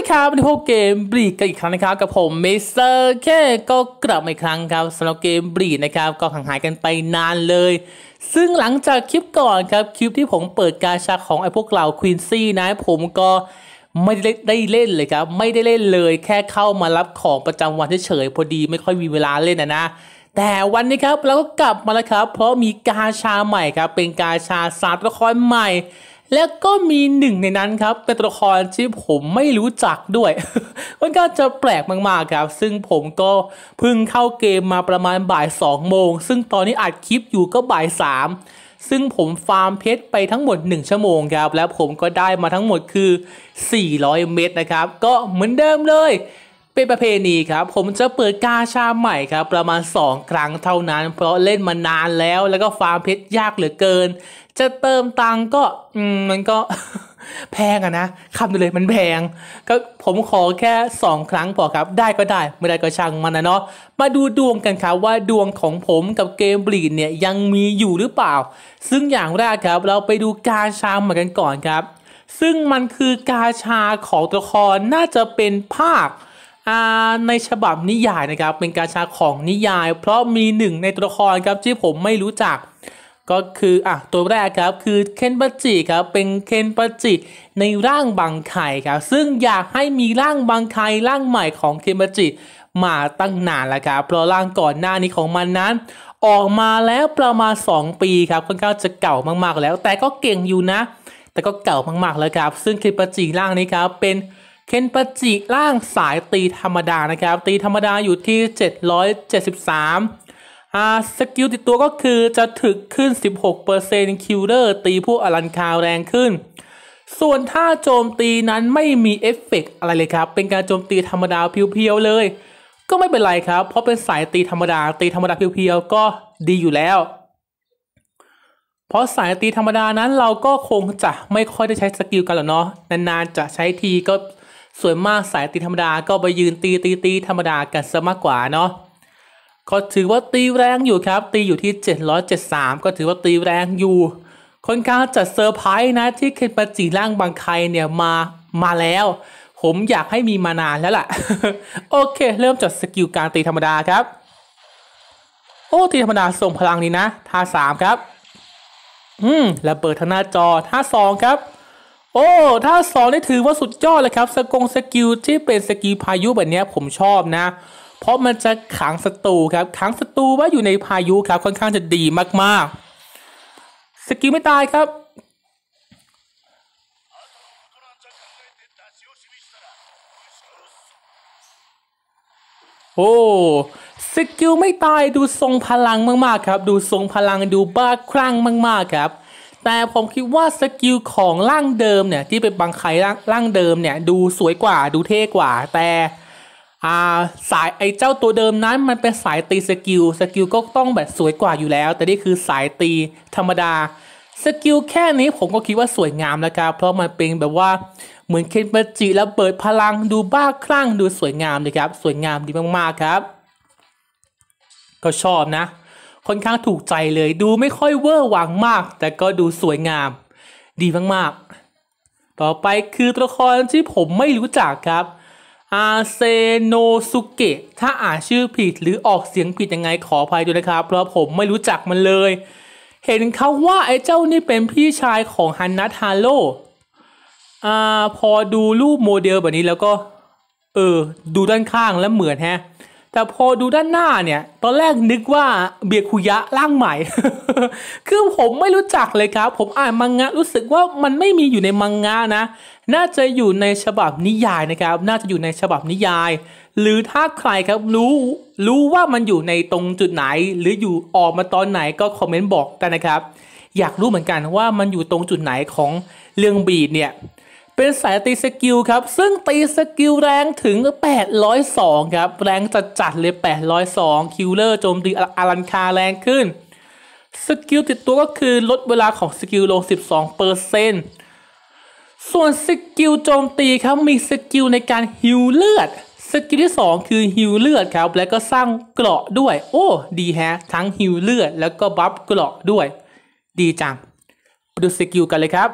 ดีครับวันนี้พบเกมบลีดกันอีกครั้งนะครับกับผมเมสเตอร์แค่ก็กลับมาอีกครั้งครับสำหรับเกมบลีดนะครับก็ห่างหายกันไปนานเลย ซึ่งหลังจากคลิปก่อนครับคลิปที่ผมเปิดกาชาของไอ้พวกเหล่าควีนซี่นะ ผมก็ไม่ได้ได้เล่นเลยครับ ไม่ได้เล่นเลย แค่เข้ามารับของประจำวันเฉยๆพอดี ไม่ค่อยมีเวลาเล่นนะนะแต่วันนี้ครับเราก็กลับมาแล้วครับ เพราะมีกาชาใหม่ครับ เป็นกาชาซาตละครใหม่แล้วก็มีหนึ่งในนั้นครับ เป็นตัวละครที่ผมไม่รู้จักด้วยมันก็จะแปลกมากๆครับ ซึ่งผมก็เพิ่งเข้าเกมมาประมาณบ่าย 2 โมง ซึ่งตอนนี้อัดคลิปอยู่ก็บ่าย 3 ซึ่งผมฟาร์มเพชรไปทั้งหมด 1 ชั่วโมงครับ แล้วผมก็ได้มาทั้งหมดคือ 400 เม็ดนะครับ ก็เหมือนเดิมเลยเป็นประเพณีครับผมจะเปิดกาชาใหม่ครับ ประมาณ 2 ครั้งเท่านั้น เพราะเล่นมานานแล้ว แล้วก็ฟาร์มเพชรยากเหลือเกิน จะเติมตังก็มันก็แพงอะนะคำดูเลยมันแพงก็ผมขอแค่ 2 ครั้งพอครับ ได้ก็ได้ไม่ได้ก็ช่างมันนะเนาะ มาดูดวงกันครับ ว่าดวงของผมกับเกมบลีดเนี่ยยังมีอยู่หรือเปล่า ซึ่งอย่างแรกครับ เราไปดูกาชาเหมือนกันก่อนครับ ซึ่งมันคือกาชาของตัวละครน่าจะเป็นภาคในฉบับนิยายนะครับ เป็นการชาของนิยาย เพราะมีหนึ่งในตัวละครครับ ที่ผมไม่รู้จัก ก็คืออ่ะตัวแรกครับคือเคนปจิครับ เป็นเคนปจิในร่างบางไข่ครับ ซึ่งอยากให้มีร่างบางไข่ร่างใหม่ของเคนปจิมาตั้งนานแล้วครับเพราะร่างก่อนหน้านี้ของมันนั้นออกมาแล้วประมาณ 2 ปีครับค่อนข้างจะเก่ามากๆแล้วแต่ก็เก่งอยู่นะ แต่ก็เก่ามากๆแล้วครับ ซึ่งเคนิปจิร่างนี้ครับเป็นเคนปาจิล่างสายตีธรรมดานะครับตีธรรมดาอยู่ที่ 773อ่าสกิลติดตัวก็คือจะถึกขึ้น 16%คิลเลอร์ตีพวกอลันคาวแรงขึ้น ส่วนถ้าโจมตีนั้นไม่มีเอฟเฟกอะไรเลยครับ เป็นการโจมตีธรรมดาเพียวๆเลย ก็ไม่เป็นไรครับเพราะเป็นสายตีธรรมดาตีธรรมดาเพียวๆก็ดีอยู่แล้ว เพราะสายตีธรรมดานั้นเราก็คงจะไม่ค่อยได้ใช้สกิลกันหรอกเนาะนานๆจะใช้ทีก็ส่วนมากสายตีธรรมดาก็ไปยืนตีตีตีธรรมดากันซะมากกว่าเนาะก็ถือว่าตีแรงอยู่ครับ ตีอยู่ที่ 773 ก็ถือว่าตีแรงอยู่ คนกลางจัดเซอร์ไพรส์นะที่เคนปาจิร่างบางไคเนี่ยมามาแล้ว ผมอยากให้มีมานานแล้วล่ะโอเค เริ่มจากสกิลการตีธรรมดาครับโอ้ตีธรรมดาส่งพลังนี้นะ ท่า 3 ครับ อืมระเบิดทางหน้าจอท่า2ครับโอ้ ถ้าสองนี่ถือว่าสุดยอดเลยครับสกงสกิลที่เป็นสกิลพายุแบบนี้ผมชอบนะ เพราะมันจะขังศัตรูครับ ขังศัตรูไว้อยู่ในพายุครับค่อนข้างจะดีมากๆ สกิลไม่ตายครับ โอ้สกิลไม่ตายดูทรงพลังมาก ๆ ครับ ดูทรงพลังดูบ้าคลั่งมาก ๆ ครับแต่ผมคิดว่าสกิลของร่างเดิมเนี่ยที่เป็นบังไคร่างร่างเดิมเนี่ยดูสวยกว่าดูเท่กว่า แต่าสายไอ้เจ้าตัวเดิมนั้นมันเป็นสายตีสกิลสกิลก็ต้องแบบสวยกว่าอยู่แล้ว แต่นี่คือสายตีธรรมดาสกิลแค่นี้ผมก็คิดว่าสวยงามแล้วครับ เพราะมันเป็นแบบว่าเหมือนเคนมาจิแล้วเปิดพลังดูบ้าคลั่งดูสวยงามเลยครับสวยงามดีมากๆครับก็ชอบนะค่อนข้างถูกใจเลยดูไม่ค่อยเวอร์หวังมาก แต่ก็ดูสวยงามดีมากๆ ต่อไปคือตัวละครที่ผมไม่รู้จักครับอาเซโนสุเกะถ้าอ่านชื่อผิดหรือออกเสียงผิดยังไงขออภัยด้วยนะครับ เพราะผมไม่รู้จักมันเลย เห็นเขาว่าไอ้เจ้านี่เป็นพี่ชายของฮันนัทฮาโรอ่าพอดูรูปโมเดลแบบนี้แล้วก็ เออดูด้านข้างแล้วเหมือนแฮะแต่พอดูด้านหน้าเนี่ย ตอนแรกนึกว่าเบียคุยะร่างใหม่ คือผมไม่รู้จักเลยครับ ผมอ่านมังงะรู้สึกว่ามันไม่มีอยู่ในมังงะนะ น่าจะอยู่ในฉบับนิยายนะครับ น่าจะอยู่ในฉบับนิยาย หรือถ้าใครครับรู้รู้ว่ามันอยู่ในตรงจุดไหน หรืออยู่ออกมาตอนไหนก็คอมเมนต์บอกกันนะครับ อยากรู้เหมือนกันว่ามันอยู่ตรงจุดไหนของเรื่องบีดเนี่ยเป็นสายตีสกิลครับซึ่งตีสกิลแรงถึง 802 ครับแรงจัดจัดเลย 802คิลเลอร์โจมตีอารันคาแรงขึ้น สกิลติดตัวก็คือลดเวลาของสกิลลง 12เปอร์เซนส่วนสกิลโจมตีครับมีสกิลในการฮิวเลือด สกิลที่ 2 คือฮิวเลือดครับ และก็สร้างเกราะด้วย โอ้ ดีแฮะ ทั้งฮิวเลือดแล้วก็บัฟเกราะด้วย ดีจังไปดูสกิลกันเลยครับ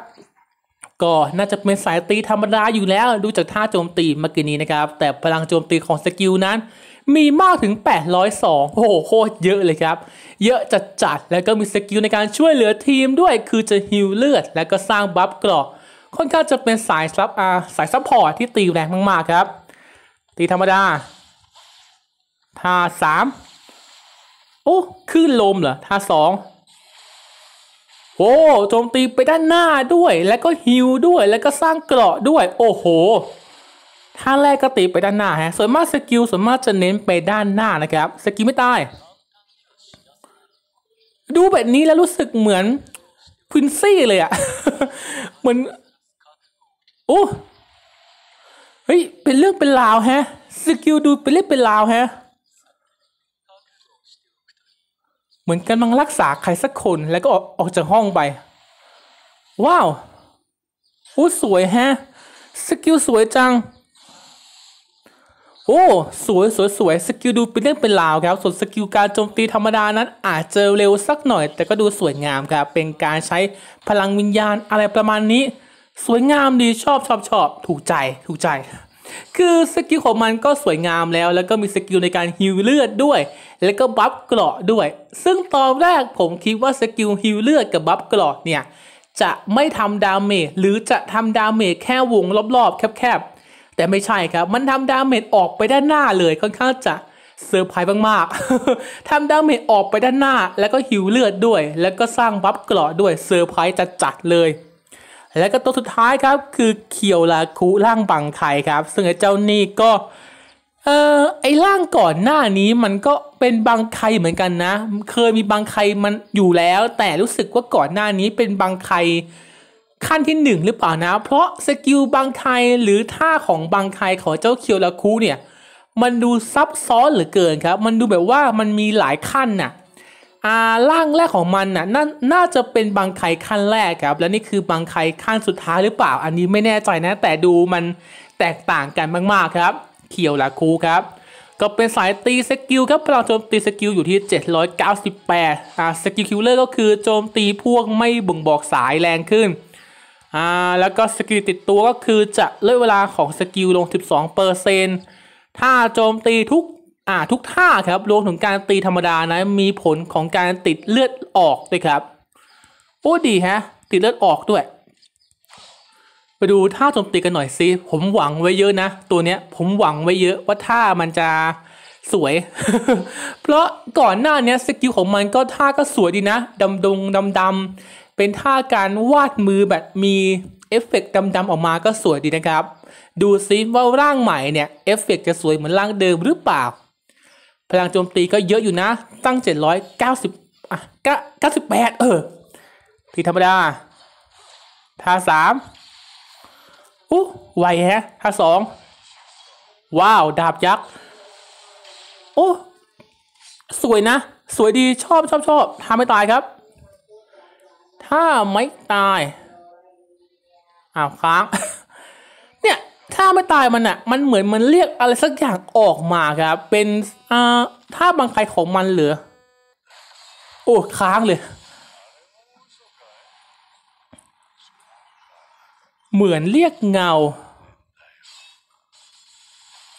ก็น่าจะเป็นสายตีธรรมดาอยู่แล้วดูจากท่าโจมตีเมื่อกี้นี้นะครับ แต่พลังโจมตีของสกิลนั้น มีมากถึง 802โอ้โหโคตรเยอะเลยครับ เยอะจัดจัดแล้วก็มีสกิลในการช่วยเหลือทีมด้วยคือจะฮิลเลือด แล้วก็สร้างบัฟกรอกค่อนข้างจะเป็นสายซับอาสายซับพอร์ตที่ตีแรงมากๆครับตีธรรมดา ท่า3โอ้ขึ้นลมเหรอท่า 2โอ้โจมตีไปด้านหน้าด้วย แล้วก็ฮิวด้วยแล้วก็สร้างเกราะด้วย โอ้โหท่าแรกก็ตีไปด้านหน้าฮะส่วนมากสกิลส่วนมากจะเน้นไปด้านหน้านะครับสกิลไม่ตายดูแบบนี้แล้วรู้สึกเหมือนพินซี่เลยอะเหมือนโอ้เฮ้ยเป็นเรื่องเป็นราวฮะสกิลดูเป็นเรื่องเป็นราวฮะเหมือนกำลังรักษาใครสักคนแล้วก็ออกจากห้องไปว้าวอู้สวยแฮะ สกิลสวยจัง โอ้สวยสวยสวยสกิลดูเป็นเรื่องเป็นราวครับ ส่วนสกิลการโจมตีธรรมดานั้น อาจจะเร็วสักหน่อย แต่ก็ดูสวยงามครับเป็นการใช้พลังวิญญาณอะไรประมาณนี้ สวยงามดีชอบชอบชอบถูกใจถูกใจคือสกิลของมันก็สวยงามแล้ว แล้วก็มีสกิลในการฮิวเลือดด้วยแล้วก็บัฟเกราะด้วย ซึ่งตอนแรกผมคิดว่าสกิลฮิวเลือดกับบัฟเกราะเนี่ยจะไม่ทำดาเมจหรือจะทำดาเมจแค่วงรอบๆ แคบๆแต่ไม่ใช่ครับมันทำดาเมจออกไปด้านหน้าเลยค่อนข้างจะเซอร์ไพรส์มากๆทำดาเมจออกไปด้านหน้าแล้วก็หิวเลือดด้วยแล้วก็สร้างบัฟเกราะด้วยเซอร์ไพรส์จัดๆเลยและก็ตัวสุดท้ายครับคือเคียวลาคุร่างบังไทยครับ ซึ่งเจ้านี่ก็เออไอร่างก่อนหน้านี้มันก็เป็นบางไคเหมือนกันนะ เคยมีบางไคมันอยู่แล้ว แต่รู้สึกว่าก่อนหน้านี้เป็นบางไคขั้นที่หนึ่งหรือเปล่านะ เพราะสกิลบางไคหรือท่าของบางไคของเจ้าเคียวลาคุเนี่ยมันดูซับซ้อนเหลือเกินครับ มันดูแบบว่ามันมีหลายขั้นน่ะอาร่างแรกของมันน่ะนาน่าจะเป็นบางไคขั้นแรกครับ แล้วนี่คือบางไคขั้นสุดท้ายหรือเปล่าอันนี้ไม่แน่ใจนะ แต่ดูมันแตกต่างกันมากๆครับเขียวละคูครับ ก็เป็นสายตีสกิลครับพลังโจมตีสกิลอยู่ที่ 798อ่าสกิลคิลเลอร์ก็คือโจมตีพวกไม่บ่งบอกสายแรงขึ้นอ่าแล้วก็สกิลติดตัวก็คือจะเลื่อนเวลาของสกิลลง12%ถ้าโจมตีทุกอ่าทุกท่าครับรวมถึงการตีธรรมดานะมีผลของการติดเลือดออกด้วยครับโอ้ดีฮะติดเลือดออกด้วย ไปดูท่าโจมตีกันหน่อยซิผมหวังไว้เยอะนะตัวเนี้ยผมหวังไว้เยอะว่าท่ามันจะสวย เพราะก่อนหน้านี้สกิลของมันก็ท่าก็สวยดีนะดำดงดำดำเป็นท่าการวาดมือแบบมีเอฟเฟกต์ดำดำออกมาก็สวยดีนะครับ ดูซิว่าร่างใหม่เนี่ยเอฟเฟกต์จะสวยเหมือนร่างเดิมหรือเปล่าพลังโจมตีก็เยอะอยู่นะ ตั้ง790อ่ะ98เออทีธรรมดา ท่าสามอู้ไวแฮะ ท่าสองว้าว ดาบยักษ์โอ้สวยนะสวยดีชอบชอบชอบท่าไม่ตายครับ ถ้าไม่ตายอ้าวค้างถ้าไม่ตายมันอะ่ะมันเหมือนมันเรียกอะไรสักอย่างออกมาครับ เป็นอ่าถ้าบังครของมันเหลือโอ้ค้างเลย เหมือนเรียกเงา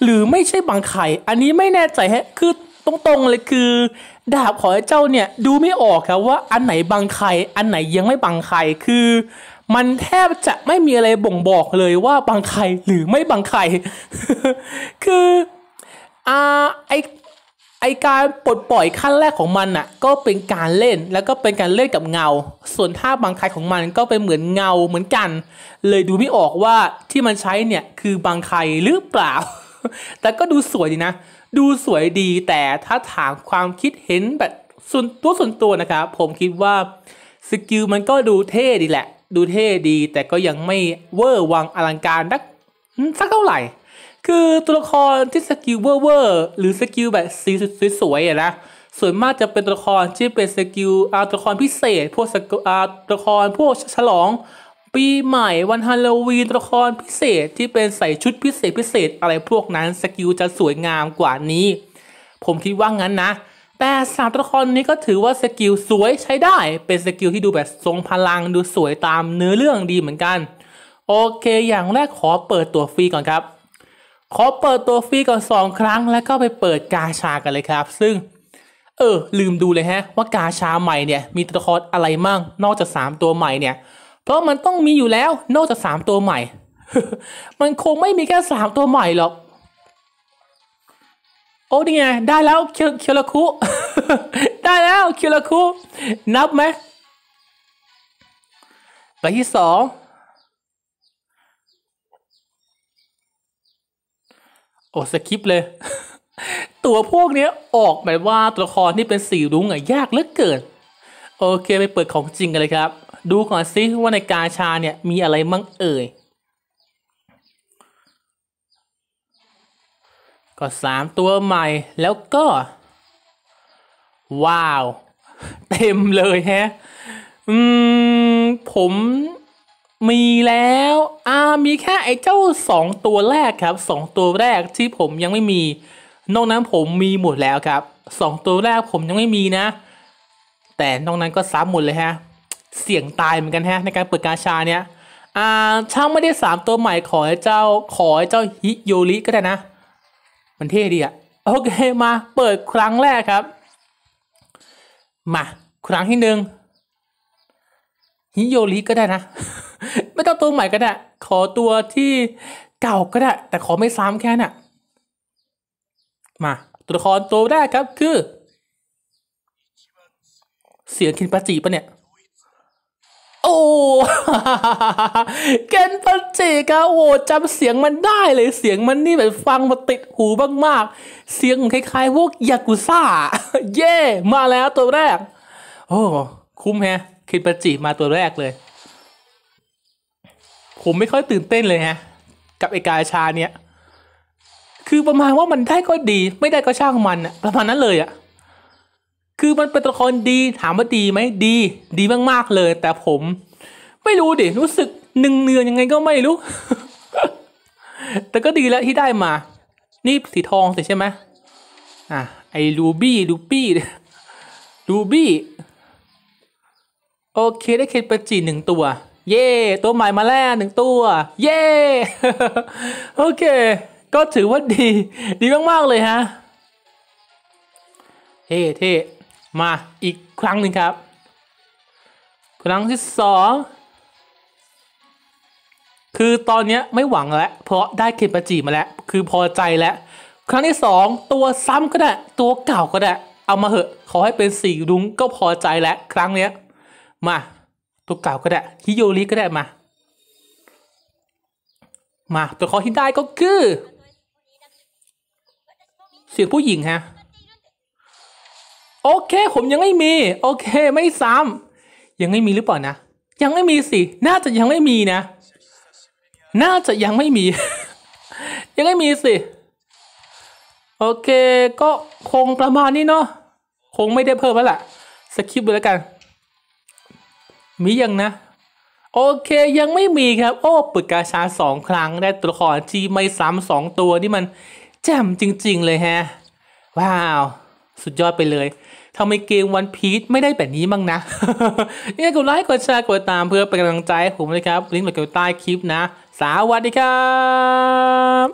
หรือไม่ใช่บังไข่ อันนี้ไม่แน่ใจฮะ คือตรง ๆเลยคือดาบของเจ้าเนี่ย ดูไม่ออกครับ ว่า อันไหนบังไข่อันไหนยังไม่บังไข่คือมันแทบจะไม่มีอะไรบ่งบอกเลยว่าบางใครหรือไม่บางใครคือ อ่าไอไอการปลดปล่อยขั้นแรกของมันะ่ะก็เป็นการเล่น แล้วก็เป็นการเล่นกับเงา ส่วนท่าบางครของมันก็เป็นเหมือนเงาเหมือนกัน เลยดูไม่ออกว่าที่มันใช้เนี่ยคือบางครหรือเปล่า แต่ก็ดูสวยดีนะ ดูสวยดีแต่ถ้าถามความคิดเห็นแบบส่วนตัวส่วนตัวนะครับผมคิดว่าสกิลมันก็ดูเท่ดีแหละดูเท่ดีแต่ก็ยังไม่เวอร์วังอลังการนักสักเท่าไหร่คือตัวละครที่สกิลเวอร์เวอร์หรือสกิลแบบสีสวยๆนะส่วนมากจะเป็นตัวละครที่เป็นสกิลอาตัวละครพิเศษ พวกสกิลอาตัวละครพวกฉลอง ปีใหม่วันฮาโลวีนตัวละครพิเศษที่เป็นใส่ชุดพิเศษพิเศษอะไรพวกนั้นสกิลจะสวยงามกว่านี้ ผมคิดว่างั้นนะแต่สามตัวละครนี้ก็ถือว่าสกิลสวยใช้ได้เป็นสกิลที่ดูแบบทรงพลังดูสวยตามเนื้อเรื่องดีเหมือนกันโอเค อย่างแรกขอเปิดตัวฟรีก่อนครับ ขอเปิดตัวฟรีก่อนสองครั้งแล้วก็ไปเปิดกาชากันเลยครับ ซึ่งเออลืมดูเลยฮะ ว่ากาชาใหม่เนี่ย มีตัวละครอะไรมั่ง นอกจาก 3 ตัวใหม่เนี่ย เพราะมันต้องมีอยู่แล้วนอกจาก3ตัวใหม่ มันคงไม่มีแค่3ตัวใหม่หรอกโอ้ดีไงได้แล้วเคียวละคุ ได้แล้วเคียวละคุ นับไหมไบที่สองโอ้สกิปเลย ตัวพวกนี้ออกแบบว่าตัวละครที่เป็นสีรุ้งอะยากเหลือเกินโอเคไปเปิดของจริงกันเลยครับ ดูก่อนซิว่าในกาชาเนี่ยมีอะไรมั่งเอ่ยก็3ตัวใหม่แล้วก็ว้าวเต็มเลยฮะ อืมผมมีแล้ว อ่ามีแค่ไอ้เจ้า 2 ตัวแรกครับ 2 ตัวแรกที่ผมยังไม่มี นอกนั้นผมมีหมดแล้วครับ 2 ตัวแรกผมยังไม่มีนะ แต่นอกนั้นก็ซ้ำหมดเลยฮะเสี่ยงตายเหมือนกันฮะในการเปิดกาชาเนี่ยอ่าช่างไม่ได้3ตัวใหม่ขอเจ้าขอเจ้าฮิโยริก็ได้นะมันเท่ดีอะโอเคมาเปิดครั้งแรกครับ มาครั้งที่หนึ่งฮิโยริก็ได้นะ ไม่ต้องตัวใหม่ก็ได้ ขอตัวที่เก่าก็ได้แต่ขอไม่ซ้ำแค่นะ่ะ มาตัวละครตัวแรกครับคือ เสียงคินปาจีปะเนี่ยเกนปันจิกะโอ้จำเสียงมันได้เลยเสียงมันนี่แบบฟังมาติดหูมากๆเสียงคล้ายๆพวกยากุซ่า เย่มาแล้วตัวแรกโอ้คุ้มแฮะคินปันจิมาตัวแรกเลย ผมไม่ค่อยตื่นเต้นเลยฮะ กับไอกาชาเนี่ย คือประมาณว่ามันได้ก็ดี ไม่ได้ก็ช่างมันอะประมาณนั้นเลยอะคือมันเป็นตัวละครดีถามว่าดีไหมดี ดีมากๆเลย แต่ผมไม่รู้ดิ รู้สึกหนึ่งเนือยยังไงก็ไม่รู้ แต่ก็ดีแล้วที่ได้มา นี่สีทองสใช่ไหมอ่ะ ไอ้รูบี้รูปี้รูบี้ โอเคได้เคปจีหนึ่งตัว เย่ตัวใหม่มาแล้วหนึ่งตัว เย่โอเค ก็ถือว่าดี ดีมากๆเลยฮะเท่เท่มาอีกครั้งหนึ่งครับ ครั้งที่สองคือตอนนี้ไม่หวังแล้วเพราะได้เคปจิมาแล้วคือพอใจแล้วครั้งที่ 2 ตัวซ้ำก็ได้ ตัวเก่าก็ได้เอามาเหอะ ขอให้เป็นสีรุ้งก็พอใจแล้วครั้งเนี้ย มา ตัวเก่าก็ได้ฮิโยริก็ได้มา มาตัวขอที่ได้ก็คือ เสียงผู้หญิงฮะโอเค ผมยังไม่มี โอเค ไม่ซ้ำยังไม่มีหรือเปล่านะยังไม่มีสิน่าจะยังไม่มีนะน่าจะยังไม่มี ยังไม่มีสิ โอเค ก็คงประมาณนี้เนาะ คงไม่ได้เพิ่มแล้วล่ะสคริปต์เยแล้วกัน มียังนะ โอเค ยังไม่มีครับ โอ้ปึกกาชาสองครั้งได้ตัวละครจีไม่ซ้ำสองตัวนี่มัน แจ่มจริง ๆ เลยฮะ ว้าว สุดยอดไปเลยทำไมเกมวันพีชไม่ได้แบบนี้บ้างนะยังไงกดไลค์ กดแชร์กดตามเพื่อเป็นกำลังใจผมเลยครับ ลิงก์ไลอยู่ใต้คลิปนะสวัสดีครับ